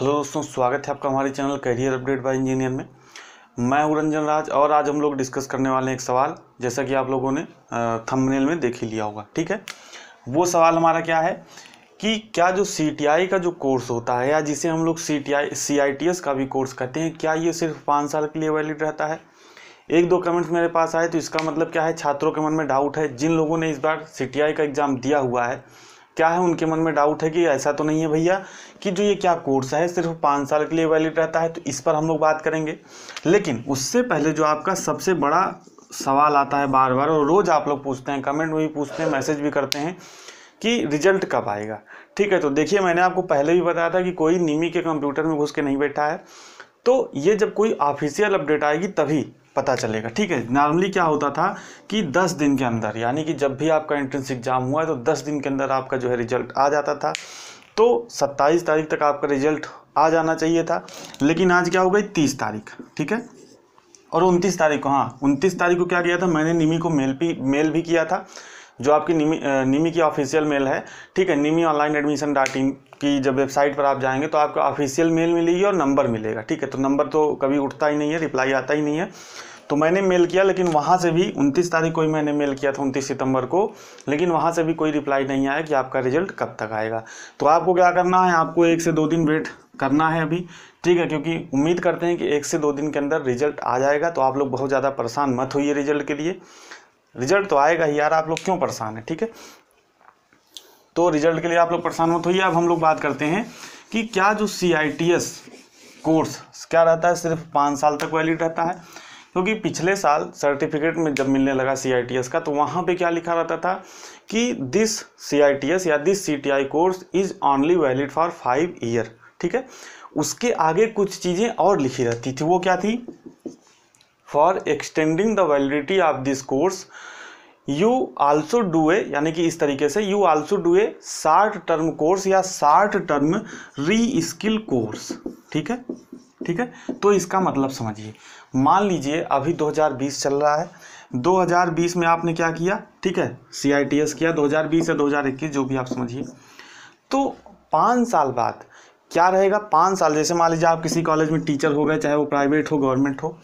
hello दोस्तों स्वागत है आपका हमारे channel career update by engineer में मैं हूँ रंजन राज और आज हम लोग डिस्कस करने वाले हैं एक सवाल जैसा कि आप लोगों ने थंबनेल में देख ही लिया होगा ठीक है वो सवाल हमारा क्या है कि क्या जो सी का जो कोर्स होता है या जिसे हम लोग सी टी का भी कोर्स कहते हैं क्या ये सिर्फ पाँच साल के लिए वैलिड रहता है एक दो कमेंट्स मेरे पास आए तो इसका मतलब क्या है छात्रों के मन में डाउट है जिन लोगों ने इस बार सी का एग्ज़ाम दिया हुआ है क्या है उनके मन में डाउट है कि ऐसा तो नहीं है भैया कि जो ये क्या कोर्स है सिर्फ पाँच साल के लिए वैलिड रहता है तो इस पर हम लोग बात करेंगे लेकिन उससे पहले जो आपका सबसे बड़ा सवाल आता है बार बार और रोज़ आप लोग पूछते हैं कमेंट में भी पूछते हैं मैसेज भी करते हैं कि रिजल्ट कब आएगा ठीक है तो देखिए मैंने आपको पहले भी बताया था कि कोई निमी के कंप्यूटर में घुस के नहीं बैठा है तो ये जब कोई ऑफिशियल अपडेट आएगी तभी पता चलेगा ठीक है नॉर्मली क्या होता था कि 10 दिन के अंदर यानी कि जब भी आपका एंट्रेंस एग्ज़ाम हुआ है तो 10 दिन के अंदर आपका जो है रिजल्ट आ जाता था तो 27 तारीख तक आपका रिजल्ट आ जाना चाहिए था लेकिन आज क्या हो गई 30 तारीख ठीक है और 29 तारीख को हाँ 29 तारीख को क्या किया था मैंने निमी को मेल भी मेल भी किया था जो आपकी निमी निमी की ऑफिशियल मेल है ठीक है निमी ऑनलाइन एडमिशन डॉट इन की जब वेबसाइट पर आप जाएंगे तो आपको ऑफिशियल मेल मिलेगी और नंबर मिलेगा ठीक है तो नंबर तो कभी उठता ही नहीं है रिप्लाई आता ही नहीं है तो मैंने मेल किया लेकिन वहाँ से भी उनतीस तारीख को ही मैंने मेल किया था उनतीस सितंबर को लेकिन वहाँ से भी कोई रिप्लाई नहीं आया कि आपका रिजल्ट कब तक आएगा तो आपको क्या करना है आपको एक से दो दिन वेट करना है अभी ठीक है क्योंकि उम्मीद करते हैं कि एक से दो दिन के अंदर रिजल्ट आ जाएगा तो आप लोग बहुत ज़्यादा परेशान मत होइए रिजल्ट के लिए रिजल्ट तो आएगा ही यार आप लोग क्यों परेशान है ठीक है तो रिजल्ट के लिए आप लोग परेशान मत होइए अब हम लोग बात करते हैं कि क्या जो सी कोर्स क्या रहता है सिर्फ पाँच साल तक वैलिड रहता है क्योंकि पिछले साल सर्टिफिकेट में जब मिलने लगा सी का तो वहाँ पे क्या लिखा रहता था कि दिस सी या this C course is only valid for five year ठीक है उसके आगे कुछ चीज़ें और लिखी रहती थी वो क्या थी for extending the validity of this course you also do a यानी कि इस तरीके से you also do a short term course या short term reskill course ठीक है ठीक है तो इसका मतलब समझिए मान लीजिए अभी 2020 चल रहा है 2020 में आपने क्या किया ठीक है सी किया 2020 या 2021 जो भी आप समझिए तो पाँच साल बाद क्या रहेगा पाँच साल जैसे मान लीजिए आप किसी कॉलेज में टीचर हो गए चाहे वो प्राइवेट हो गवर्नमेंट हो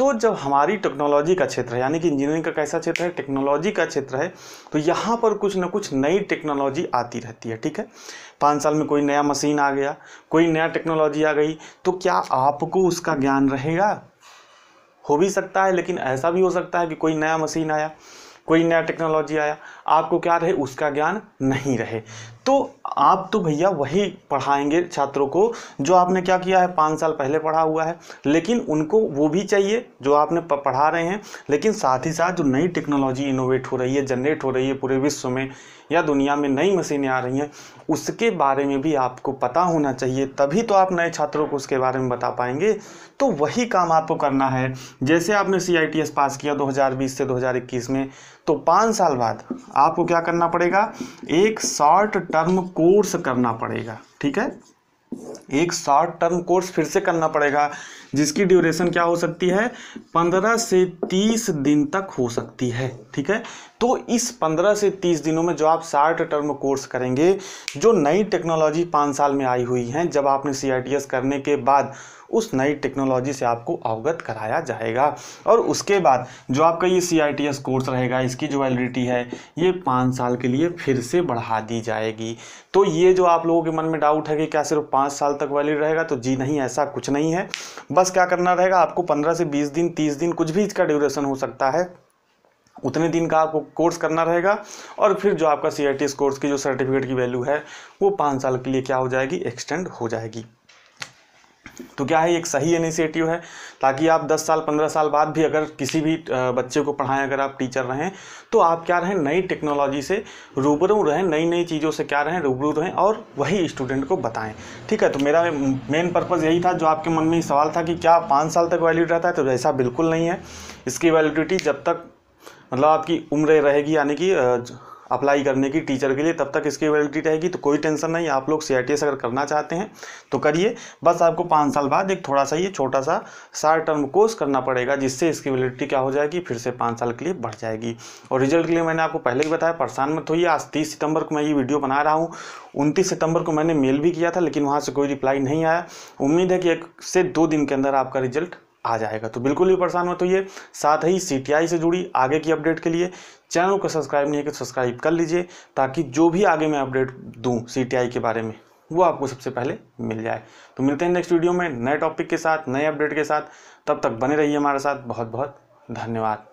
तो जब हमारी टेक्नोलॉजी का क्षेत्र है यानी कि इंजीनियरिंग का कैसा क्षेत्र है टेक्नोलॉजी का क्षेत्र है तो यहाँ पर कुछ ना कुछ नई टेक्नोलॉजी आती रहती है ठीक है पाँच साल में कोई नया मशीन आ गया कोई नया टेक्नोलॉजी आ गई तो क्या आपको उसका ज्ञान रहेगा हो भी सकता है लेकिन ऐसा भी हो सकता है कि कोई नया मशीन आया कोई नया टेक्नोलॉजी आया आपको क्या रहे उसका ज्ञान नहीं रहे तो आप तो भैया वही पढ़ाएंगे छात्रों को जो आपने क्या किया है पाँच साल पहले पढ़ा हुआ है लेकिन उनको वो भी चाहिए जो आपने पढ़ा रहे हैं लेकिन साथ ही साथ जो नई टेक्नोलॉजी इनोवेट हो रही है जनरेट हो रही है पूरे विश्व में या दुनिया में नई मशीनें आ रही हैं उसके बारे में भी आपको पता होना चाहिए तभी तो आप नए छात्रों को उसके बारे में बता पाएंगे तो वही काम आपको करना है जैसे आपने सी पास किया 2020 से 2021 में तो पाँच साल बाद आपको क्या करना पड़ेगा एक शॉर्ट टर्म टर्म कोर्स करना पड़ेगा ठीक है एक शॉर्ट टर्म कोर्स फिर से करना पड़ेगा जिसकी ड्यूरेशन क्या हो सकती है पंद्रह से तीस दिन तक हो सकती है ठीक है तो इस पंद्रह से तीस दिनों में जो आप शार्ट टर्म कोर्स करेंगे जो नई टेक्नोलॉजी पाँच साल में आई हुई हैं जब आपने सी करने के बाद उस नई टेक्नोलॉजी से आपको अवगत कराया जाएगा और उसके बाद जो आपका ये सी कोर्स रहेगा इसकी जो वैलिडिटी है ये पाँच साल के लिए फिर से बढ़ा दी जाएगी तो ये जो आप लोगों के मन में डाउट है कि क्या सिर्फ पाँच साल तक वैलिड रहेगा तो जी नहीं ऐसा कुछ नहीं है बस क्या करना रहेगा आपको पंद्रह से बीस दिन तीस दिन कुछ भी इसका ड्यूरेशन हो सकता है उतने दिन का आपको कोर्स करना रहेगा और फिर जो आपका सी आई टी कोर्स की जो सर्टिफिकेट की वैल्यू है वो पाँच साल के लिए क्या हो जाएगी एक्सटेंड हो जाएगी तो क्या है एक सही इनिशिएटिव है ताकि आप 10 साल 15 साल बाद भी अगर किसी भी बच्चे को पढ़ाएं अगर आप टीचर रहें तो आप क्या रहें नई टेक्नोलॉजी से रूबरू रहें नई नई चीज़ों से क्या रहें रूबरू रहें और वही स्टूडेंट को बताएं ठीक है तो मेरा मेन पर्पज़ यही था जो आपके मन में सवाल था कि क्या पाँच साल तक वैलिड रहता है तो ऐसा बिल्कुल नहीं है इसकी वैलिडिटी जब तक मतलब आपकी उम्र रहेगी यानी कि अप्लाई करने की टीचर के लिए तब तक इसकी वैलिडिटी रहेगी तो कोई टेंशन नहीं आप लोग सी अगर करना चाहते हैं तो करिए बस आपको पाँच साल बाद एक थोड़ा सा ये छोटा सा शार्ट टर्म कोर्स करना पड़ेगा जिससे इसकी वैलिडिटी क्या हो जाएगी फिर से पाँच साल के लिए बढ़ जाएगी और रिजल्ट के लिए मैंने आपको पहले ही बताया परेशान मत होइए आज तीस सितंबर को मैं ये वीडियो बना रहा हूँ उनतीस सितंबर को मैंने मेल भी किया था लेकिन वहाँ से कोई रिप्लाई नहीं आया उम्मीद है कि एक से दो दिन के अंदर आपका रिजल्ट आ जाएगा तो बिल्कुल भी परेशान मत होइए साथ ही सी से जुड़ी आगे की अपडेट के लिए चैनल को सब्सक्राइब नहीं है तो सब्सक्राइब कर लीजिए ताकि जो भी आगे मैं अपडेट दूँ सी के बारे में वो आपको सबसे पहले मिल जाए तो मिलते हैं नेक्स्ट वीडियो में नए टॉपिक के साथ नए अपडेट के साथ तब तक बने रहिए हमारे साथ बहुत बहुत धन्यवाद